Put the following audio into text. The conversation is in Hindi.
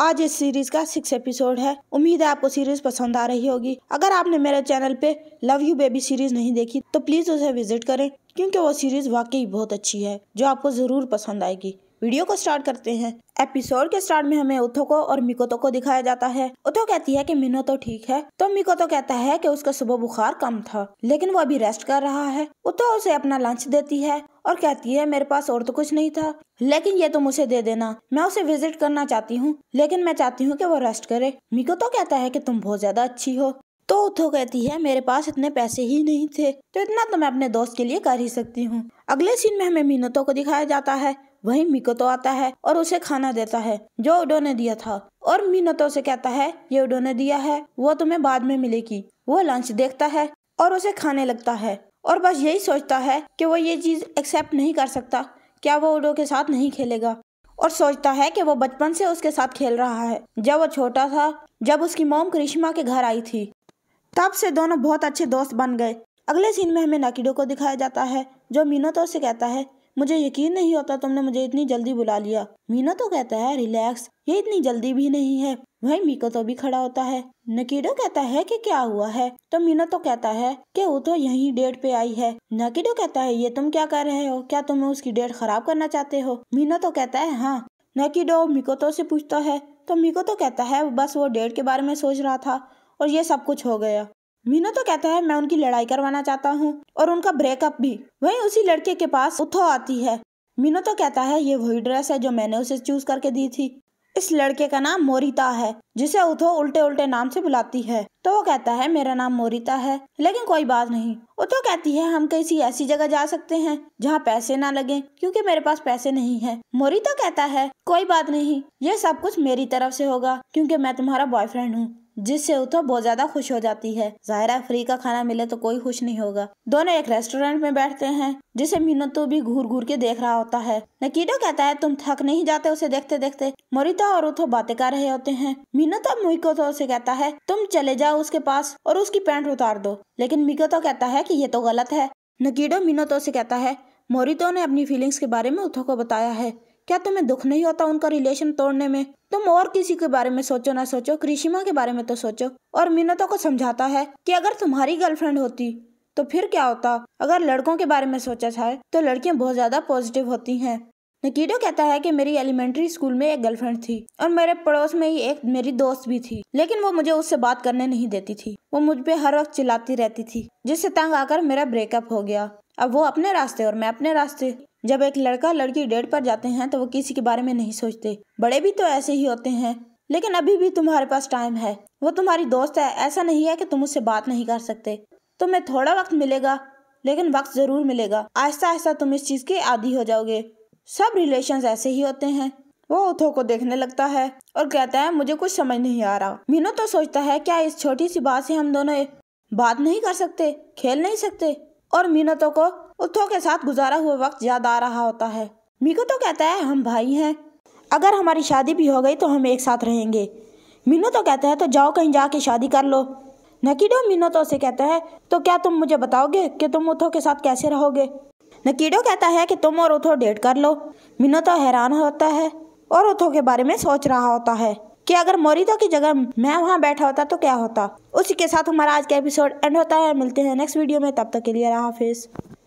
आज इस सीरीज का सिक्स एपिसोड है उम्मीद है आपको सीरीज पसंद आ रही होगी अगर आपने मेरे चैनल पे लव यू बेबी सीरीज नहीं देखी तो प्लीज उसे विजिट करें क्योंकि वो सीरीज वाकई बहुत अच्छी है जो आपको जरूर पसंद आएगी वीडियो को स्टार्ट करते हैं एपिसोड के स्टार्ट में हमें को और मिकोतो को दिखाया जाता है उथो कहती है कि मिनो तो ठीक है तो मिकोतो कहता है कि उसका सुबह बुखार कम था लेकिन वो अभी रेस्ट कर रहा है उथो उसे अपना लंच देती है और कहती है मेरे पास और तो कुछ नहीं था लेकिन ये तो मुझे दे देना मैं उसे विजिट करना चाहती हूँ लेकिन मैं चाहती हूँ कि वो रेस्ट करे मिको तो कहता है कि तुम बहुत ज्यादा अच्छी हो तो उठो कहती है मेरे पास इतने पैसे ही नहीं थे तो इतना तो मैं अपने दोस्त के लिए कर ही सकती हूँ अगले सीन में हमें मीनतो को दिखाया जाता है वही मिकोतो आता है और उसे खाना देता है जो उडो ने दिया था और मीनतो से कहता है ये उडो ने दिया है वो तुम्हें बाद में मिलेगी वो लंच देखता है और उसे खाने लगता है और बस यही सोचता है कि वो ये चीज़ एक्सेप्ट नहीं कर सकता क्या वो उडो के साथ नहीं खेलेगा और सोचता है कि वो बचपन से उसके साथ खेल रहा है जब वो छोटा था जब उसकी मोम करिश्मा के घर आई थी तब से दोनों बहुत अच्छे दोस्त बन गए अगले सीन में हमें नकीडो को दिखाया जाता है जो मीनोतो से कहता है मुझे यकीन नहीं होता तुमने मुझे इतनी जल्दी बुला लिया मीना तो कहता है रिलैक्स ये इतनी जल्दी भी नहीं है वही मीको तो भी खड़ा होता है नकीडो कहता है कि क्या हुआ है तो मीना तो कहता है कि वो तो यही डेट पे आई है नकीडो कहता है ये तुम क्या कर रहे हो क्या तुम उसकी डेट खराब करना चाहते हो मीना तो कहता है हाँ नकीडो तो से पूछता है तो मीको तो कहता है बस वो डेट के बारे में सोच रहा था और ये सब कुछ हो गया मीनू तो कहता है मैं उनकी लड़ाई करवाना चाहता हूँ और उनका ब्रेकअप भी वहीं उसी लड़के के पास उथो आती है मीनू तो कहता है ये वही ड्रेस है जो मैंने उसे चूज करके दी थी इस लड़के का नाम मोरिता है जिसे उथो उल्टे उल्टे नाम से बुलाती है तो वो कहता है मेरा नाम मोरिता है लेकिन कोई बात नहीं उथो तो कहती है हम किसी ऐसी जगह जा सकते हैं जहाँ पैसे ना लगे क्योंकि मेरे पास पैसे नहीं है मोरिता कहता है कोई बात नहीं ये सब कुछ मेरी तरफ से होगा क्योंकि मैं तुम्हारा बॉयफ्रेंड हूँ जिससे उतो बहुत ज्यादा खुश हो जाती है जाहिरा फ्री का खाना मिले तो कोई खुश नहीं होगा दोनों एक रेस्टोरेंट में बैठते हैं जिसे मिनतो भी घूर घूर के देख रहा होता है नकीडो कहता है तुम थक नहीं जाते उसे देखते देखते मोरिता और उथो बातें कर रहे होते हैं मिनतो मुइको तो उसे कहता है तुम चले जाओ उसके पास और उसकी पैंट उतार दो लेकिन मिको तो कहता है की ये तो गलत है नकीडो मिनोतो से कहता है मोरितो ने अपनी फीलिंग्स के बारे में उथो को बताया है क्या तुम्हें दुख नहीं होता उनका रिलेशन तोड़ने में तुम और किसी के बारे में सोचो ना सोचो कृषिमा के बारे में तो सोचो और मिन्नतों को समझाता है कि अगर तुम्हारी गर्लफ्रेंड होती तो फिर क्या होता अगर लड़कों के बारे में सोचा जाए तो लड़कियां बहुत ज्यादा पॉजिटिव होती हैं नकीडो कहता है कि मेरी एलिमेंट्री स्कूल में एक गर्लफ्रेंड थी और मेरे पड़ोस में ही एक मेरी दोस्त भी थी लेकिन वो मुझे उससे बात करने नहीं देती थी वो मुझ पर हर वक्त चिल्लाती रहती थी जिससे तंग आकर मेरा ब्रेकअप हो गया अब वो अपने रास्ते और मैं अपने रास्ते जब एक लड़का लड़की डेट पर जाते हैं तो वो किसी के बारे में नहीं सोचते बड़े भी तो ऐसे ही होते हैं लेकिन अभी भी तुम्हारे पास टाइम है वो तुम्हारी दोस्त है ऐसा नहीं है कि तुम उससे बात नहीं कर सकते तुम्हें थोड़ा वक्त मिलेगा लेकिन वक्त ज़रूर मिलेगा आहिस्ता आहिस्ता तुम इस चीज़ के आदि हो जाओगे सब रिलेशंस ऐसे ही होते हैं वो उठो को देखने लगता है और कहता है मुझे कुछ समझ नहीं आ रहा मीनू तो सोचता है क्या इस छोटी सी बात से हम दोनों बात नहीं कर सकते खेल नहीं सकते और तो को उत्थों के साथ गुजारा हुआ वक्त याद आ रहा होता है मीको तो कहता है हम भाई हैं अगर हमारी शादी भी हो गई तो हम एक साथ रहेंगे मीनू तो कहता है तो जाओ कहीं जाके शादी कर लो नकीडो मीनू तो उसे कहता है तो क्या तुम मुझे बताओगे कि तुम उथो के साथ कैसे रहोगे नकीडो कहता है कि तुम और उथो डेट कर लो मीनू तो हैरान होता है और उथो के बारे में सोच रहा होता है कि अगर मोरिदो की जगह मैं वहाँ बैठा होता तो क्या होता उसी के साथ हमारा आज का एपिसोड एंड होता है मिलते हैं नेक्स्ट वीडियो में तब तक के लिए रहा हाफिज़